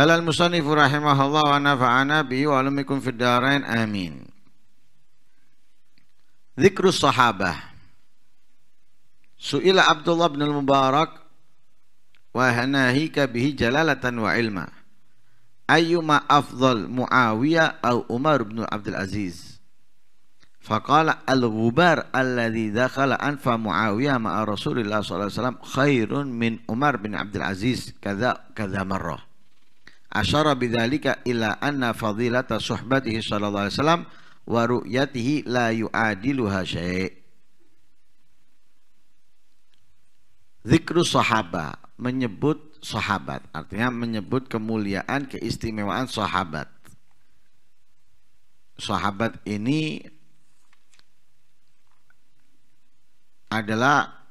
قال المصنف رحمه الله ونفعنا به وعلمكم في الدارين آمين ذكر الصحابة سئل عبد الله بن المبارك وهناهيك به جلالة وعلما أيما أفضل معاوية أو عمر بن عبد العزيز فقال الغبار الذي دخل أنف معاوية مع رسول الله صلى الله عليه وسلم خير من عمر بن عبد العزيز كذا كذا مرة asyara bidzalika ila anna fadilata suhbatihi sallallahu alaihi wasallam wa ru'yatihi la yu'adiluha syai' Zikru Sahabat menyebut sahabat artinya menyebut kemuliaan keistimewaan sahabat sahabat ini adalah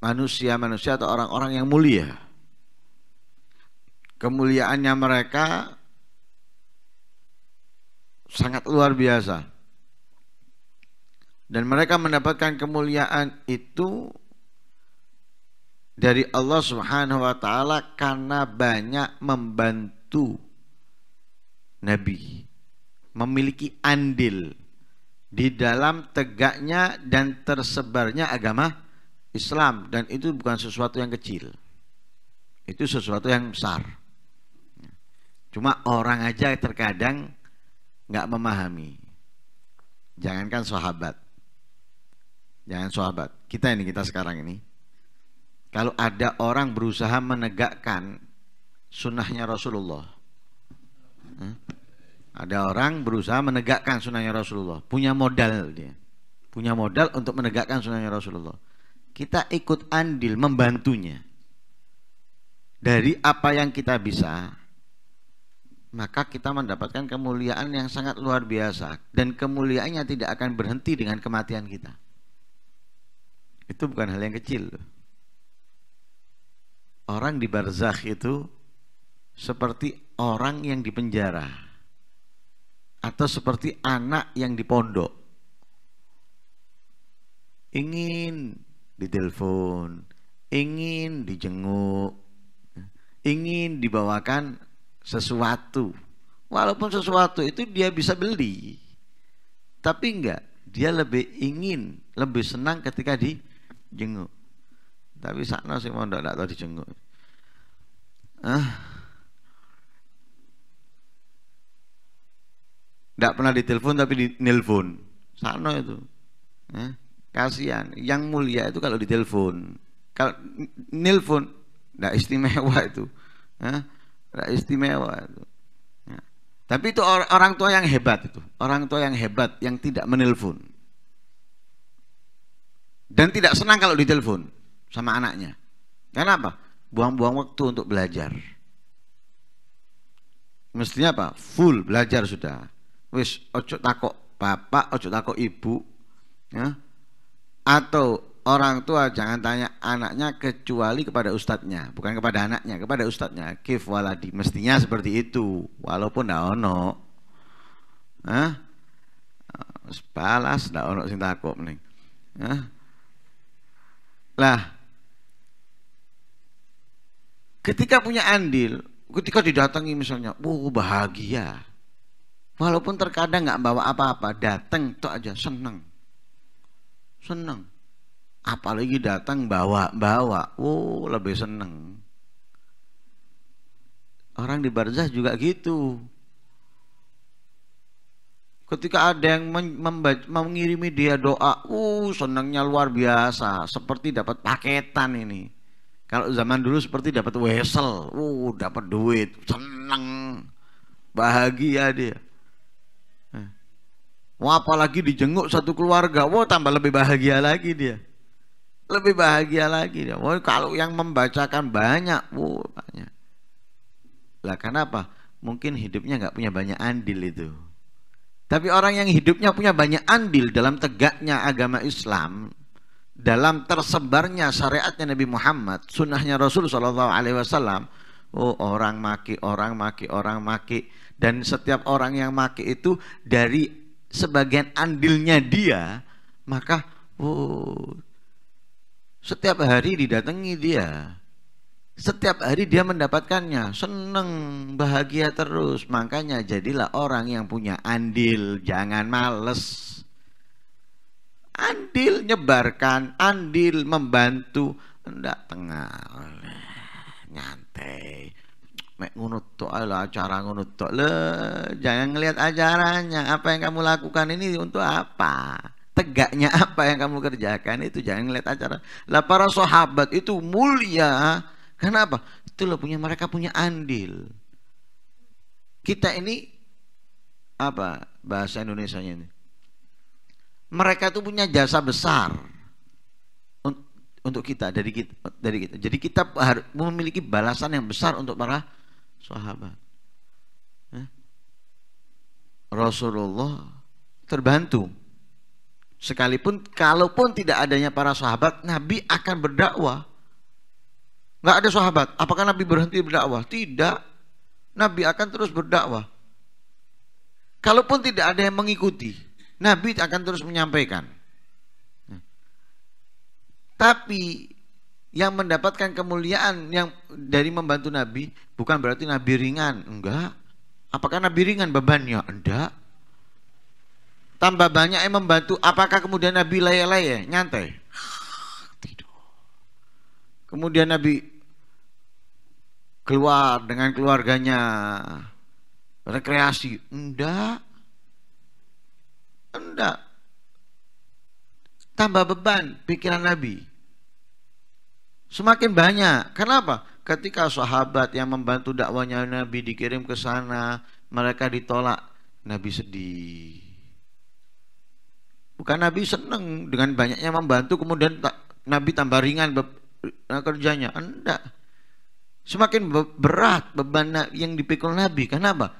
manusia-manusia atau orang-orang yang mulia kemuliaannya mereka sangat luar biasa. Dan mereka mendapatkan kemuliaan itu dari Allah Subhanahu wa taala karena banyak membantu nabi memiliki andil di dalam tegaknya dan tersebarnya agama Islam dan itu bukan sesuatu yang kecil. Itu sesuatu yang besar. Cuma orang aja terkadang nggak memahami. Jangankan sahabat. Jangan sahabat. Kita ini kita sekarang ini. Kalau ada orang berusaha menegakkan sunnahnya Rasulullah. Hmm? Ada orang berusaha menegakkan sunnahnya Rasulullah. Punya modal dia. Punya modal untuk menegakkan sunnahnya Rasulullah. Kita ikut andil membantunya. Dari apa yang kita bisa, maka kita mendapatkan kemuliaan yang sangat luar biasa dan kemuliaannya tidak akan berhenti dengan kematian kita. Itu bukan hal yang kecil. Orang di barzakh itu seperti orang yang di penjara atau seperti anak yang di pondok. Ingin ditelepon, ingin dijenguk, ingin dibawakan sesuatu. Walaupun sesuatu itu dia bisa beli. Tapi enggak, dia lebih ingin, lebih senang ketika dijenguk. Tapi sakno sih mau enggak, enggak tahu dijenguk. Ah. Enggak pernah ditelepon tapi di nelpon. Sakno itu. Eh, kasihan. Yang mulia itu kalau ditelepon. Kalau nelpon enggak istimewa itu. Eh, tidak istimewa itu. Ya. Tapi itu or orang tua yang hebat itu, orang tua yang hebat yang tidak menelpon dan tidak senang kalau ditelepon sama anaknya. kenapa Buang-buang waktu untuk belajar. Mestinya apa? Full belajar sudah. Wis ojo takok bapak, ojo takok ibu. Ya. Atau orang tua jangan tanya anaknya kecuali kepada ustadznya bukan kepada anaknya kepada ustadznya kif waladi mestinya seperti itu walaupun tidak ono Hah? balas tidak ono sing takut mending Hah? lah ketika punya andil ketika didatangi misalnya oh, bahagia walaupun terkadang nggak bawa apa-apa datang tuh aja seneng seneng apalagi datang bawa-bawa oh lebih seneng orang di barzah juga gitu ketika ada yang mengirimi dia doa uh senangnya luar biasa seperti dapat paketan ini kalau zaman dulu seperti dapat wesel uh dapat duit senang bahagia dia Wah, apalagi dijenguk satu keluarga, wah tambah lebih bahagia lagi dia lebih bahagia lagi. Oh, kalau yang membacakan banyak, wow, banyak. Lah kenapa? Mungkin hidupnya nggak punya banyak andil itu. Tapi orang yang hidupnya punya banyak andil dalam tegaknya agama Islam, dalam tersebarnya syariatnya Nabi Muhammad, sunnahnya Rasul Shallallahu Alaihi Wasallam, oh orang maki, orang maki, orang maki, dan setiap orang yang maki itu dari sebagian andilnya dia, maka oh setiap hari didatangi dia. Setiap hari dia mendapatkannya, seneng, bahagia terus. Makanya jadilah orang yang punya andil, jangan males. Andil nyebarkan, andil membantu, ndak tengah. Nyantai. Mek ngunut acara ngunut Le, jangan ngelihat acaranya. Apa yang kamu lakukan ini untuk apa? tegaknya apa yang kamu kerjakan itu jangan ngeliat acara lah para sahabat itu mulia kenapa loh punya mereka punya andil kita ini apa bahasa Indonesia ini mereka itu punya jasa besar untuk kita dari kita dari kita jadi kita harus memiliki balasan yang besar untuk para sahabat Rasulullah terbantu Sekalipun kalaupun tidak adanya para sahabat, Nabi akan berdakwah. Nggak ada sahabat. Apakah Nabi berhenti berdakwah? Tidak. Nabi akan terus berdakwah. Kalaupun tidak ada yang mengikuti, Nabi akan terus menyampaikan. Tapi yang mendapatkan kemuliaan yang dari membantu Nabi bukan berarti Nabi ringan, enggak. Apakah Nabi ringan bebannya? Enggak tambah banyak yang membantu apakah kemudian Nabi layak-layak nyantai kemudian Nabi keluar dengan keluarganya rekreasi enggak enggak tambah beban pikiran Nabi semakin banyak kenapa ketika sahabat yang membantu dakwanya Nabi dikirim ke sana mereka ditolak Nabi sedih Bukan Nabi seneng dengan banyaknya membantu kemudian tak, Nabi tambah ringan be, nah, eh, kerjanya. Enggak. Semakin be berat beban yang dipikul Nabi. Kenapa?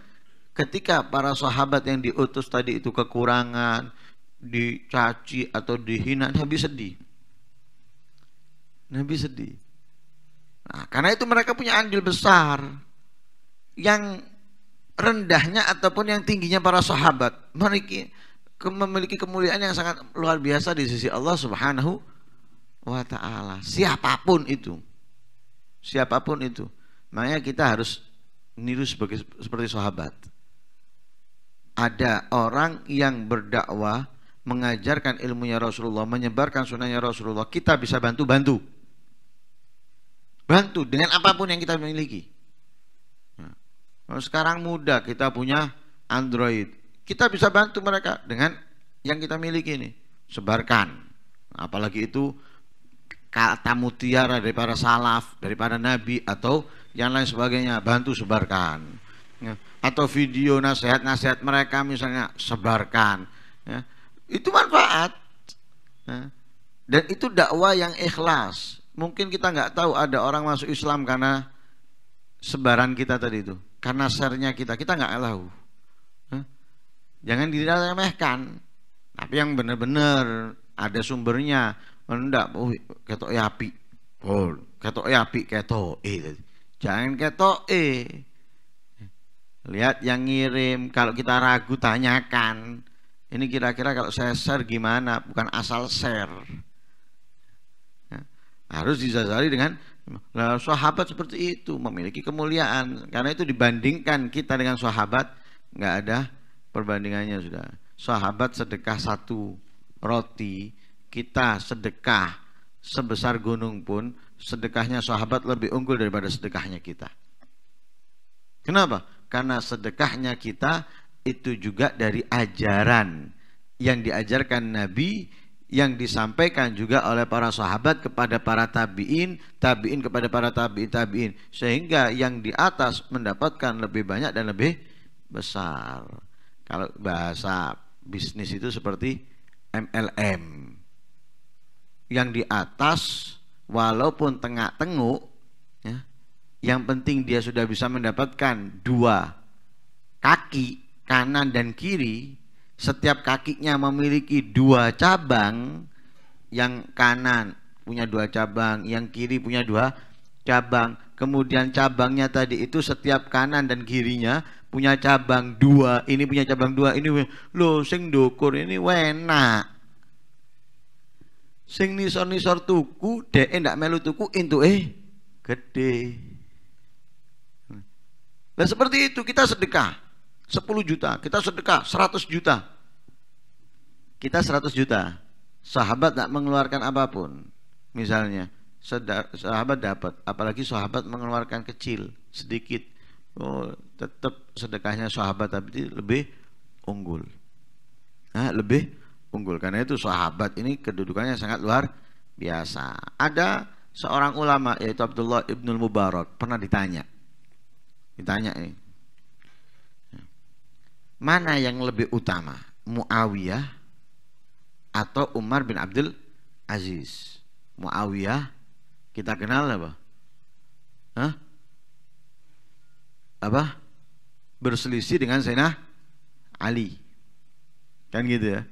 Ketika para sahabat yang diutus tadi itu kekurangan, dicaci atau dihina, Nabi sedih. Nabi sedih. Nah, karena itu mereka punya andil besar yang rendahnya ataupun yang tingginya para sahabat. Mereka memiliki kemuliaan yang sangat luar biasa di sisi Allah Subhanahu wa taala. Siapapun itu. Siapapun itu. Makanya kita harus niru sebagai seperti sahabat. Ada orang yang berdakwah mengajarkan ilmunya Rasulullah, menyebarkan sunnahnya Rasulullah, kita bisa bantu-bantu. Bantu dengan apapun yang kita miliki. Nah, sekarang mudah kita punya Android, kita bisa bantu mereka dengan yang kita miliki ini. Sebarkan. Apalagi itu kata mutiara dari para salaf, dari para nabi atau yang lain sebagainya, bantu sebarkan. Ya. Atau video nasihat-nasihat mereka misalnya sebarkan. Ya. Itu manfaat. Ya. Dan itu dakwah yang ikhlas. Mungkin kita nggak tahu ada orang masuk Islam karena sebaran kita tadi itu karena sharenya kita kita nggak tahu Jangan diremehkan. Tapi yang benar-benar ada sumbernya. Enggak, kan oh, ketok yapi, api. Oh, ketok yapi, api, ketok eh. Jangan ketok eh Lihat yang ngirim. Kalau kita ragu tanyakan. Ini kira-kira kalau saya share gimana? Bukan asal share. Ya. harus dijajari dengan Nah, sahabat seperti itu memiliki kemuliaan karena itu dibandingkan kita dengan sahabat nggak ada perbandingannya sudah. Sahabat sedekah satu roti, kita sedekah sebesar gunung pun, sedekahnya sahabat lebih unggul daripada sedekahnya kita. Kenapa? Karena sedekahnya kita itu juga dari ajaran yang diajarkan Nabi yang disampaikan juga oleh para sahabat kepada para tabiin, tabiin kepada para tabiin, tabiin sehingga yang di atas mendapatkan lebih banyak dan lebih besar. Kalau bahasa bisnis itu seperti MLM. Yang di atas walaupun tengah-tenguk ya, yang penting dia sudah bisa mendapatkan dua kaki kanan dan kiri setiap kakinya memiliki dua cabang yang kanan punya dua cabang yang kiri punya dua cabang. Kemudian cabangnya tadi itu setiap kanan dan kirinya punya cabang dua. Ini punya cabang dua. Ini lo sing dukur ini wena. Sing nisor-nisor tuku dek ndak melu tuku intu eh gede. Nah seperti itu kita sedekah 10 juta, kita sedekah 100 juta. Kita 100 juta. Sahabat tak mengeluarkan apapun. Misalnya, sahabat dapat apalagi sahabat mengeluarkan kecil sedikit oh, tetap sedekahnya sahabat tapi lebih unggul nah, lebih unggul karena itu sahabat ini kedudukannya sangat luar biasa ada seorang ulama yaitu Abdullah ibnul Mubarak pernah ditanya ditanya ini mana yang lebih utama Muawiyah atau Umar bin Abdul Aziz Muawiyah kita kenal apa? Hah? Apa? Berselisih dengan Sena Ali. Kan gitu ya.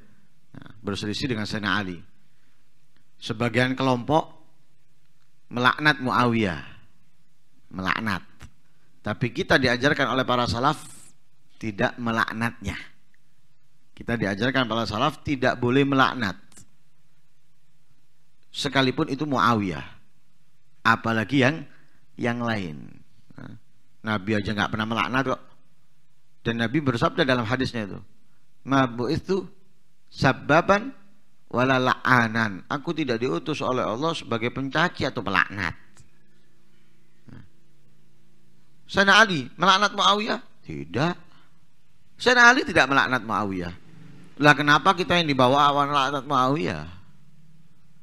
Nah, berselisih dengan Sena Ali. Sebagian kelompok melaknat Muawiyah. Melaknat. Tapi kita diajarkan oleh para salaf tidak melaknatnya. Kita diajarkan para salaf tidak boleh melaknat. Sekalipun itu Muawiyah apalagi yang yang lain. Nah, Nabi aja nggak pernah melaknat kok. Dan Nabi bersabda dalam hadisnya itu, mabu itu sababan walala'anan. Aku tidak diutus oleh Allah sebagai pencaci atau pelaknat. Nah. Sana Ali melaknat Muawiyah? Tidak. Sana Ali tidak melaknat Muawiyah. Lah kenapa kita yang dibawa awan melaknat Muawiyah?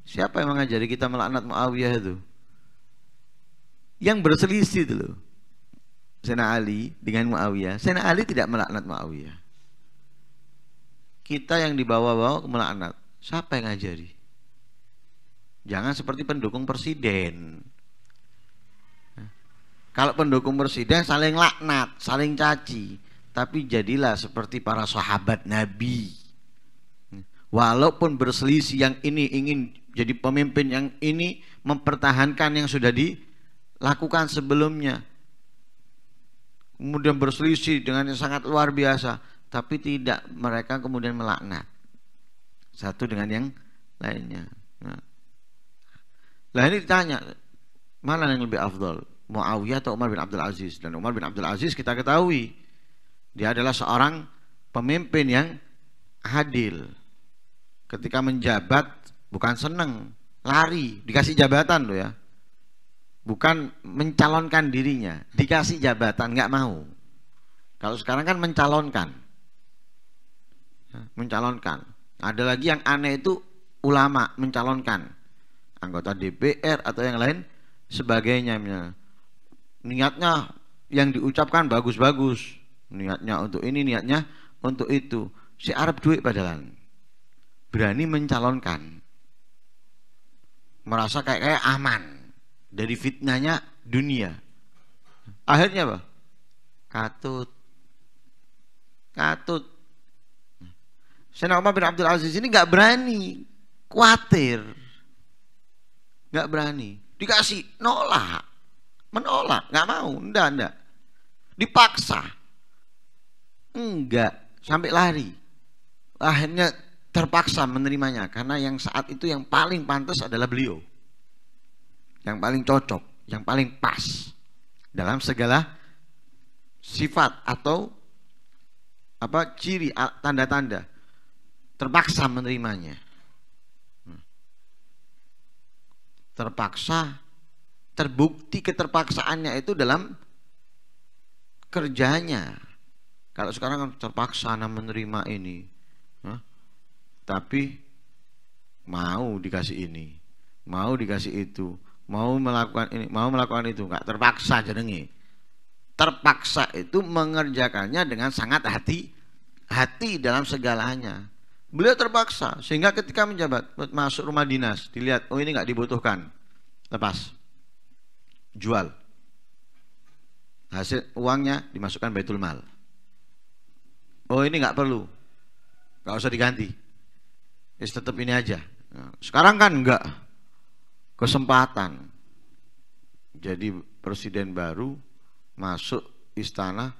Siapa yang mengajari kita melaknat Muawiyah itu? yang berselisih dulu Sena Ali dengan Muawiyah Sena Ali tidak melaknat Muawiyah kita yang dibawa-bawa melaknat siapa yang ngajari jangan seperti pendukung presiden kalau pendukung presiden saling laknat saling caci tapi jadilah seperti para sahabat nabi walaupun berselisih yang ini ingin jadi pemimpin yang ini mempertahankan yang sudah di lakukan sebelumnya kemudian berselisih dengan yang sangat luar biasa tapi tidak mereka kemudian melaknat satu dengan yang lainnya nah, ini ditanya mana yang lebih afdol Muawiyah atau Umar bin Abdul Aziz dan Umar bin Abdul Aziz kita ketahui dia adalah seorang pemimpin yang adil ketika menjabat bukan senang lari dikasih jabatan loh ya bukan mencalonkan dirinya dikasih jabatan nggak mau kalau sekarang kan mencalonkan mencalonkan ada lagi yang aneh itu ulama mencalonkan anggota DPR atau yang lain sebagainya niatnya yang diucapkan bagus-bagus niatnya untuk ini niatnya untuk itu si Arab duit padahal berani mencalonkan merasa kayak kayak aman dari fitnahnya dunia. Akhirnya apa? Katut. Katut. Sayyidina Umar bin Abdul Aziz ini gak berani, khawatir. Gak berani. Dikasih nolak, menolak, Gak mau, enggak, enggak. Dipaksa. Enggak, sampai lari. Akhirnya terpaksa menerimanya karena yang saat itu yang paling pantas adalah beliau yang paling cocok, yang paling pas dalam segala sifat atau apa ciri tanda-tanda terpaksa menerimanya. Hmm. Terpaksa terbukti keterpaksaannya itu dalam kerjanya. Kalau sekarang kan terpaksa anak menerima ini, Hah? tapi mau dikasih ini, mau dikasih itu, mau melakukan ini mau melakukan itu nggak terpaksa jenenge terpaksa itu mengerjakannya dengan sangat hati hati dalam segalanya beliau terpaksa sehingga ketika menjabat masuk rumah dinas dilihat oh ini nggak dibutuhkan lepas jual hasil uangnya dimasukkan baitul mal oh ini nggak perlu nggak usah diganti ya, tetap ini aja sekarang kan enggak kesempatan. Jadi presiden baru masuk istana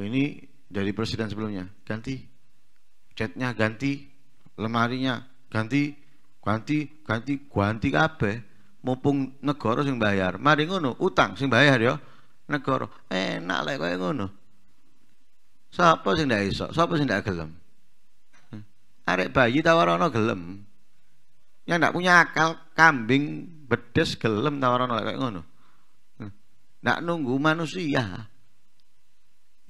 ini dari presiden sebelumnya ganti catnya ganti lemarinya ganti ganti ganti ganti apa mumpung negara sing bayar mari ngono utang sing bayar ya negara enak lah kau ngono siapa sing tidak iso siapa sing tidak gelem arek bayi tawarono gelem yang tidak punya akal kambing bedes gelem tawaran oleh kayak ngono tidak nunggu manusia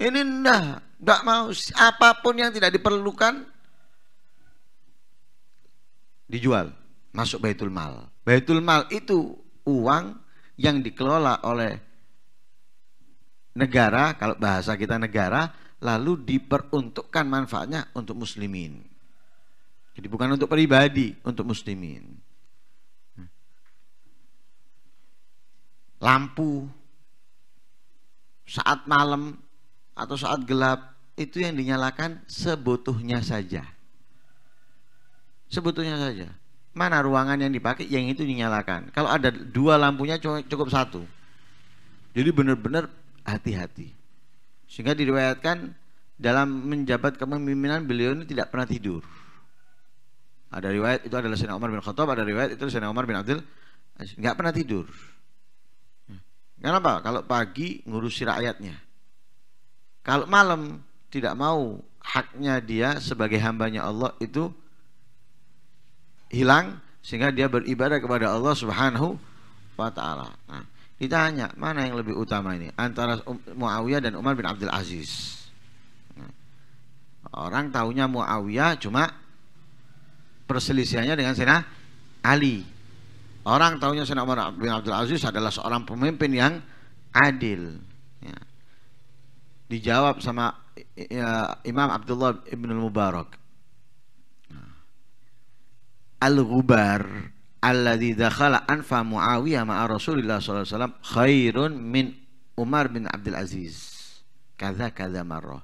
ini ndak ndak mau apapun yang tidak diperlukan dijual masuk baitul mal baitul mal itu uang yang dikelola oleh negara kalau bahasa kita negara lalu diperuntukkan manfaatnya untuk muslimin jadi bukan untuk pribadi, untuk muslimin. Lampu saat malam atau saat gelap itu yang dinyalakan sebutuhnya saja. Sebutuhnya saja. Mana ruangan yang dipakai yang itu dinyalakan. Kalau ada dua lampunya cukup satu. Jadi benar-benar hati-hati. Sehingga diriwayatkan dalam menjabat kepemimpinan beliau ini tidak pernah tidur. Ada riwayat itu adalah Sayyidina Umar bin Khattab, ada riwayat itu Sayyidina Umar bin Abdul Aziz. Nggak pernah tidur. Kenapa? Kalau pagi ngurusi rakyatnya. Kalau malam tidak mau haknya dia sebagai hambanya Allah itu hilang sehingga dia beribadah kepada Allah Subhanahu wa taala. Nah, ditanya mana yang lebih utama ini antara um-, Muawiyah dan Umar bin Abdul Aziz. Nah, orang taunya Muawiyah cuma perselisihannya dengan Sena Ali. Orang tahunya Sena Umar bin Abdul Aziz adalah seorang pemimpin yang adil. Ya. Dijawab sama ya, Imam Abdullah bin Mubarak. Al-Ghubar alladhi dakhala anfa Muawiyah ma'a Rasulillah Wasallam khairun min Umar bin Abdul Aziz. Kaza kaza marah.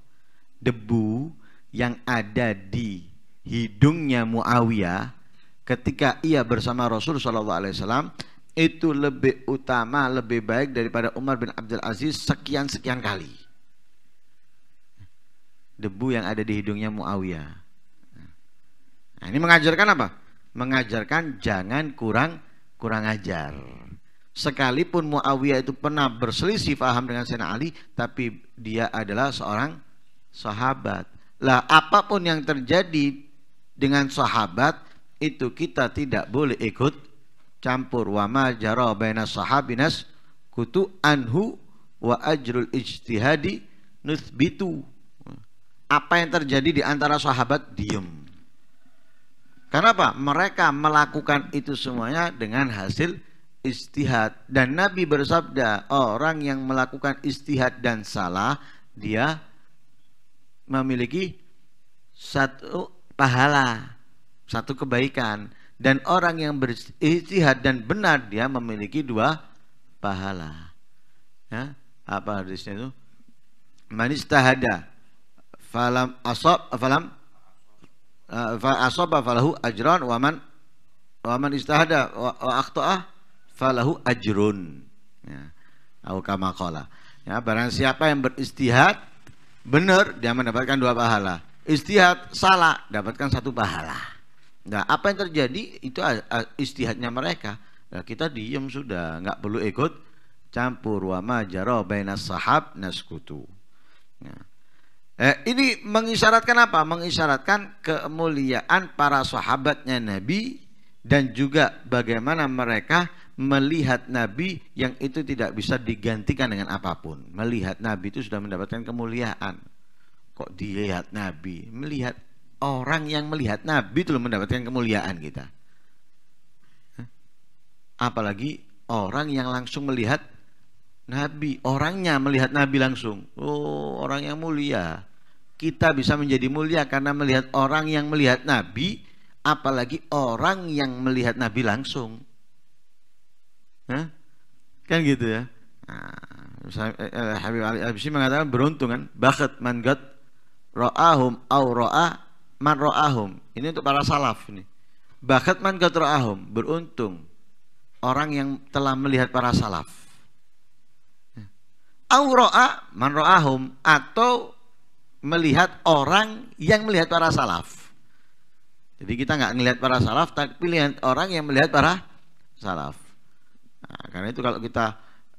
Debu yang ada di hidungnya Muawiyah ketika ia bersama Rasul Shallallahu Alaihi Wasallam itu lebih utama, lebih baik daripada Umar bin Abdul Aziz sekian sekian kali. Debu yang ada di hidungnya Muawiyah. Nah, ini mengajarkan apa? Mengajarkan jangan kurang kurang ajar. Sekalipun Muawiyah itu pernah berselisih paham dengan Sayyidina Ali, tapi dia adalah seorang sahabat. Lah apapun yang terjadi dengan sahabat itu kita tidak boleh ikut campur wama jara baina sahabinas kutu anhu wa ajrul ijtihadi nuthbitu apa yang terjadi di antara sahabat diem Kenapa? Mereka melakukan itu semuanya dengan hasil istihad. Dan Nabi bersabda, orang yang melakukan istihad dan salah, dia memiliki satu pahala, satu kebaikan. Dan orang yang beristihad dan benar dia memiliki dua pahala. Ya, apa hadisnya itu? Manis tahada falam asab falam eh, asab falahu ajran waman waman istahada wa, falahu ajrun. Ya. Au Ya, barang siapa yang beristihad benar dia mendapatkan dua pahala istihad salah dapatkan satu pahala. Nah, apa yang terjadi itu istihadnya mereka. Nah, kita diem sudah, nggak perlu ikut campur wama jaro bainas sahab naskutu. Nah. Eh, ini mengisyaratkan apa? Mengisyaratkan kemuliaan para sahabatnya Nabi dan juga bagaimana mereka melihat Nabi yang itu tidak bisa digantikan dengan apapun. Melihat Nabi itu sudah mendapatkan kemuliaan kok dilihat Nabi, melihat orang yang melihat Nabi itu mendapatkan kemuliaan kita. Apalagi orang yang langsung melihat Nabi, orangnya melihat Nabi langsung. Oh, orang yang mulia. Kita bisa menjadi mulia karena melihat orang yang melihat Nabi, apalagi orang yang melihat Nabi langsung. Hah? Kan gitu ya. Nah, eh, eh, Habib Ali Al-Bisi mengatakan beruntungan, bakat man got Ro'ahum au ro'a man ro'ahum. Ini untuk para salaf ini. Bakat man kat ro'ahum. Beruntung. Orang yang telah melihat para salaf. Au ro'a man ro'ahum. Atau melihat orang yang melihat para salaf. Jadi kita nggak melihat para salaf, tapi lihat orang yang melihat para salaf. Nah, karena itu kalau kita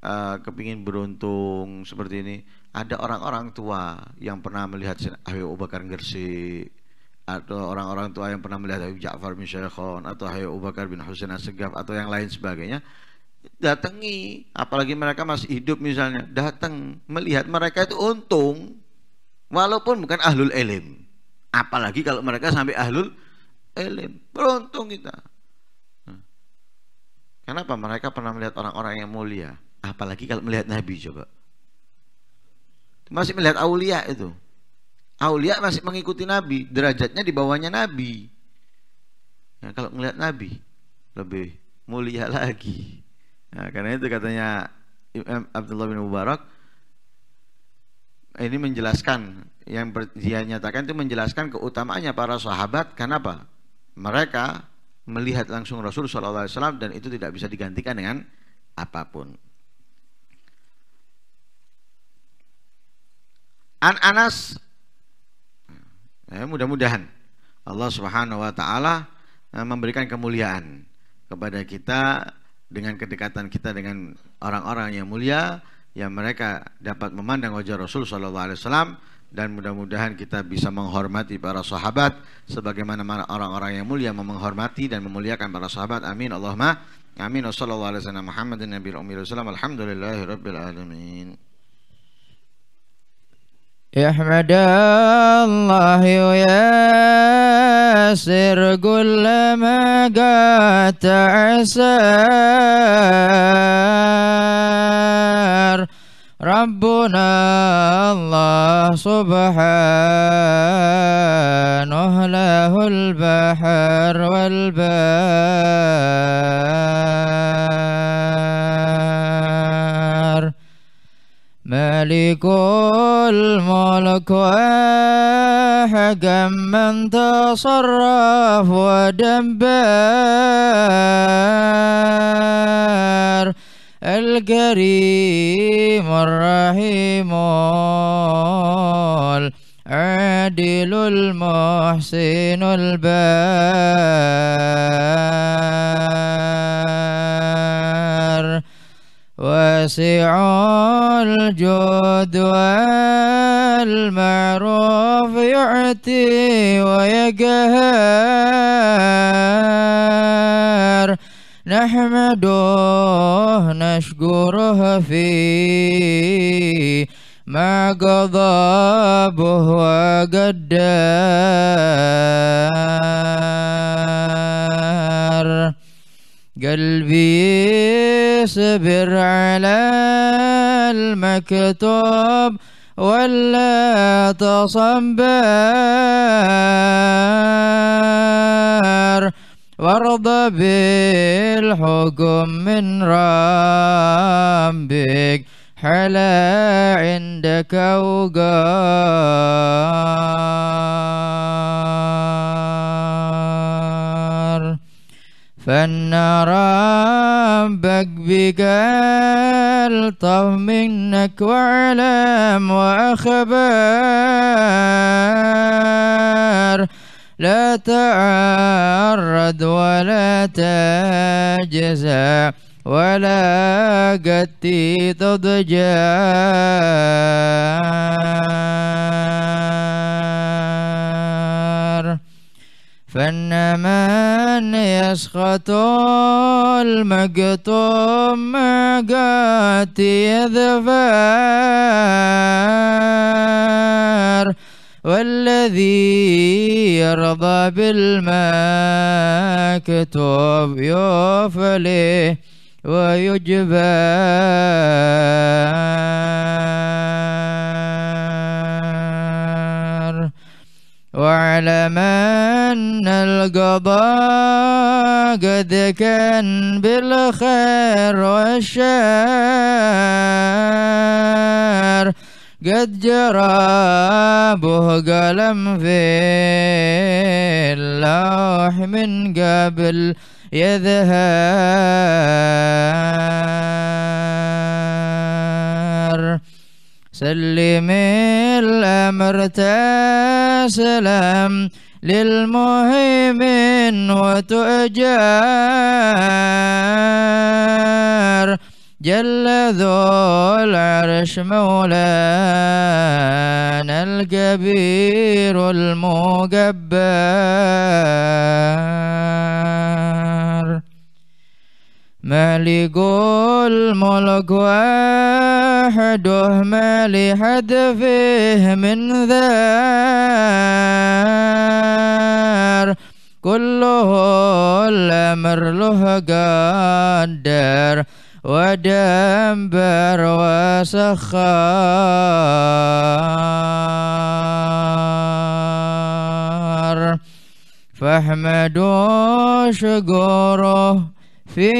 uh, kepingin beruntung seperti ini ada orang-orang tua yang pernah melihat Ayo Abu Bakar Gersik atau orang-orang tua yang pernah melihat Ayo Ja'far bin Syekhon atau Ayo Abu Bakar bin Husain Segaf atau yang lain sebagainya datangi apalagi mereka masih hidup misalnya datang melihat mereka itu untung walaupun bukan ahlul ilm apalagi kalau mereka sampai ahlul ilm beruntung kita Kenapa mereka pernah melihat orang-orang yang mulia? Apalagi kalau melihat Nabi coba. Masih melihat Aulia itu. Aulia masih mengikuti Nabi, derajatnya di bawahnya Nabi. Nah, kalau melihat Nabi lebih mulia lagi. Nah, karena itu katanya Imam Abdullah bin Mubarak ini menjelaskan yang dia nyatakan itu menjelaskan keutamaannya para sahabat kenapa Mereka melihat langsung Rasul SAW dan itu tidak bisa digantikan dengan apapun. An Anas ya, mudah-mudahan Allah Subhanahu wa taala e, memberikan kemuliaan kepada kita dengan kedekatan kita dengan orang-orang yang mulia yang mereka dapat memandang wajah Rasul saw Alaihi Wasallam dan mudah-mudahan kita bisa menghormati para sahabat sebagaimana orang-orang yang mulia menghormati dan memuliakan para sahabat. Amin. Allahumma amin. Wassallallahu alaihi wasallam Muhammadin nabiyil ummi Alhamdulillahirabbil alamin. احمد الله ويسر كل ما قد عسر ربنا الله سبحانه له البحر والبار مالك الملك وحكم من تصرف ودبر الكريم الرحيم العادل المحسن البار واسع الجود والمعروف يعطي ويقهر نحمده نشكره في ما قضى به وقدر قلبي صبر على المكتوب ولا تصبر وارضى بالحكم من ربك حلا عندك وقار فان ربك بقال طمنك واعلم واخبار لا تعرض ولا تجزى ولا قد تضجر من يسخط المقطوم قات يذفر والذي يرضى بالمكتوب يفلي ويجبر وعلى من أن القضاء قد كان بالخير والشر قد به قلم في اللوح من قبل يظهر سلم الأمر تسلم للمهيمن وتؤجار جل ذو العرش مولانا الكبير المجبار مالي مالك الملك مالي حد فيه من ذار كله الأمر له قدر ودبر وسخر فاحمدوا شكره في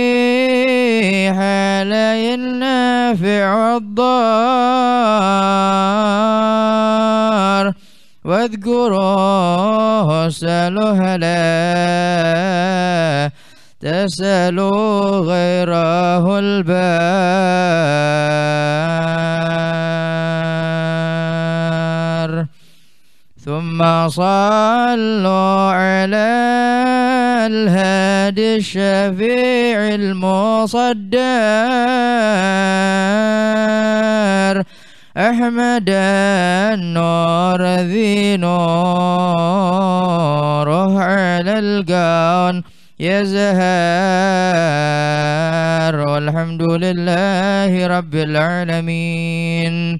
حالي نافع الضار واذكروا سألوا هلا تسألوا غيره البار ثم صلوا عليه الهادي الشفيع المصدر أحمد النور ذي نوره على القان يزهر والحمد لله رب العالمين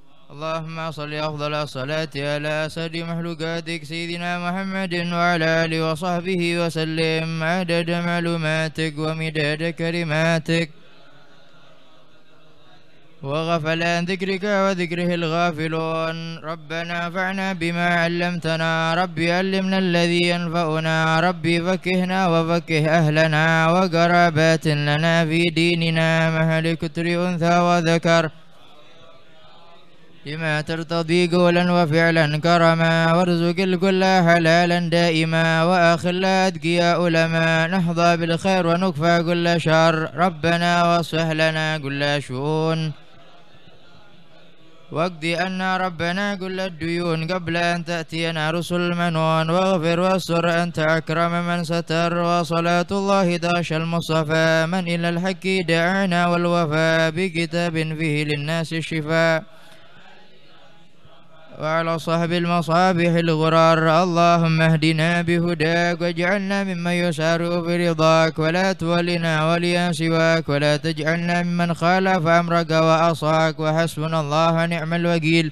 اللهم صل أفضل الصلاة على أسد مخلوقاتك سيدنا محمد وعلى آله وصحبه وسلم عدد معلوماتك ومداد كلماتك وغفل عن ذكرك وذكره الغافلون ربنا فعنا بما علمتنا ربي علمنا الذي ينفعنا ربي فكهنا وفكه أهلنا وقرابات لنا في ديننا مهل كتر أنثى وذكر لما ترتضي قولا وفعلا كرما وارزق الكل حلالا دائما وأخلا أتقياء علما نحظى بالخير ونكفى كل شر ربنا واصلح لنا كل شؤون واقضي أن ربنا كل الديون قبل أن تأتينا رسل المنون واغفر واستر أنت أكرم من ستر وصلاة الله داش المصطفى من إلى الحق دعانا والوفاء بكتاب فيه للناس الشفاء وعلى صحب المصابيح الغرار اللهم اهدنا بهداك واجعلنا ممن يسار برضاك ولا تولنا وليا سواك ولا تجعلنا ممن خالف أمرك وأصاك وحسبنا الله نعم الوكيل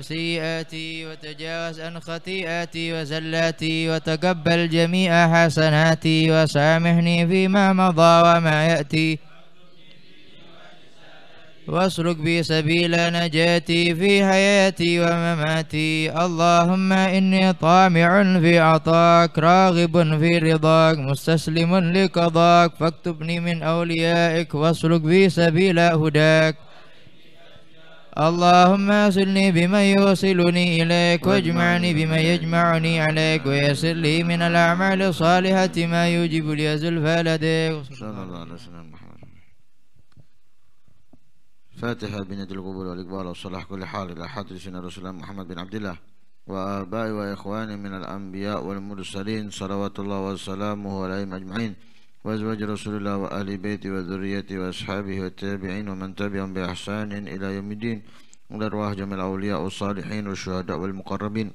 سيئاتي وتجاوز عن خطيئاتي وزلاتي وتقبل جميع حسناتي وسامحني فيما مضى وما يأتي واسلك بي سبيل نجاتي في حياتي ومماتي اللهم إني طامع في عطاك راغب في رضاك مستسلم لقضاك فاكتبني من أوليائك واسلك بي سبيل هداك اللهم أصلني بما يوصلني إليك واجمعني بما يجمعني عليك ويسر لي من الأعمال الصالحة ما يوجب لي زلفى لديك صلى الله عليه وسلم فاتحة بنية القبول والإقبال والصلاح كل حال إلى حضر سيدنا رسول الله محمد بن عبد الله وآبائي وإخواني من الأنبياء والمرسلين صلوات الله وسلامه عليهم أجمعين وأزواج رسول الله وآل بيته وذريته وأصحابه والتابعين ومن تبعهم بإحسان إلى يوم الدين إلى جميع الأولياء والصالحين والشهداء والمقربين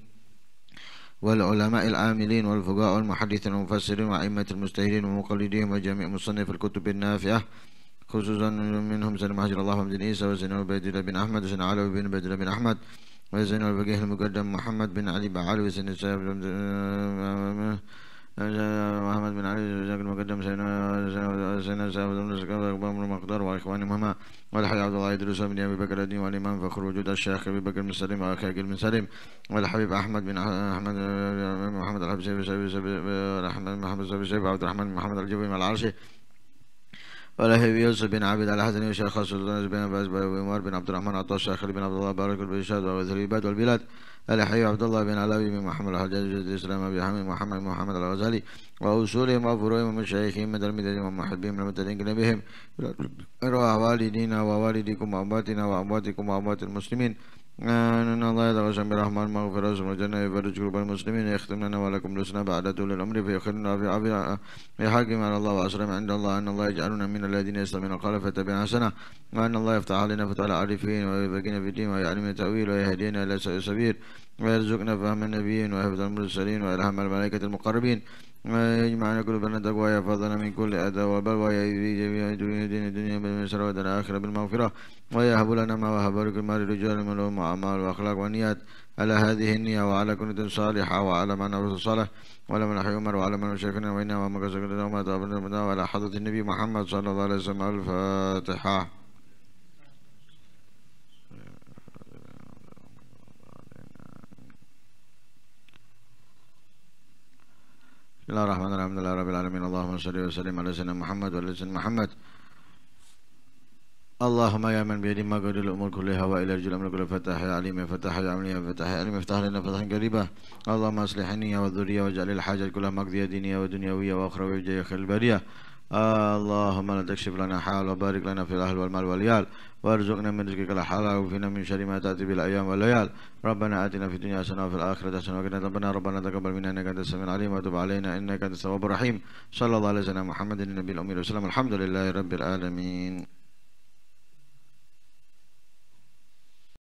والعلماء العاملين والفقهاء والمحدثين والمفسرين وأئمة المستهلين ومقلدين وجميع مصنف الكتب النافعة خصوصا منهم سيدنا محجر الله بن عيسى وسيدنا عبيد بن أحمد وسيدنا علي بن عبيد بن أحمد وسنة الفقيه المقدم محمد بن علي بن علي وسنة محمد بن علي زاك المقدم زين زين زين بن مقدار واخواني مهما واخوانهما والحي عبد الله يدرس من ابي بكر الدين والامام فخر وجود الشيخ ابي بكر بن سليم واخي بن سليم والحبيب احمد بن احمد محمد الحبيب محمد محمد الجبي عبد الرحمن محمد الجبي العرشي يوسف بن عبد الحسن وشيخ خاص بن عباس بن عمر بن عبد الرحمن عطاش الشيخ بن عبد الله بارك بن شاد والبلاد والبلاد الحي عبد الله بن علوي بن محمد الحجاج جد الاسلام ابي حميد محمد بن محمد الغزالي واصولهم وفروعهم من وتلميذهم ومحبهم ومتدينين بهم ارواح والدينا ووالديكم وامواتنا وامواتكم واموات المسلمين أن الله يتغشى برحمن مغفرة والجنة يفرج كرب المسلمين يختم لنا ولكم لسنا بعد طول العمر فيخلنا في عافية يحاكم على الله وأسلم عند الله أن الله يجعلنا من الذين يستمعون القول فتبع حسنة وأن الله يفتح علينا فتح العارفين ويبقينا في الدين ويعلمنا التأويل ويهدينا إلى سبيل ويرزقنا فهم النبيين وحفظ المرسلين وإلهام الملائكة المقربين ويجمعنا كل بنات أقوى يحفظنا من كل أذى وبلوى يجري جميع دين الدنيا بالمسر والآخرة بالمغفرة ويهب لنا ما وهب لكل مال رجال من الأم وأعمال وأخلاق ونيات على هذه النية وعلى كل صالحة وعلى ما نرسل صالح وعلى من أحيى عمر وعلى من أشركنا وإنا وما كسبنا وما تابنا وعلى حضرة النبي محمد صلى الله عليه وسلم الفاتحة الله الرحمن الرحيم لله رب العالمين اللهم صل وسلم على سيدنا محمد وعلى سيدنا محمد اللهم يا من بيده مجد الامور كلها والى رجل الامر فتح يا عليم فتح يا عليم فتح يا عليم افتح لنا فتحا قريبا اللهم اصلح النيه والذريه واجعل الحاجه كلها مقضيه دينيه ودنيويه واخرويه وجاي خير البريه اللهم لا تكشف لنا حال وبارك لنا في الاهل والمال والعيال وارزقنا من رزقك الحلال وفينا من شر ما تأتي بالأيام والليال ربنا آتنا في الدنيا حسنة وفي الآخرة حسنة وقنا ربنا ربنا تقبل منا إنك أنت السميع العليم وتب علينا إنك أنت التواب الرحيم صلى الله على سيدنا محمد النبي الأمي وسلم الحمد لله رب العالمين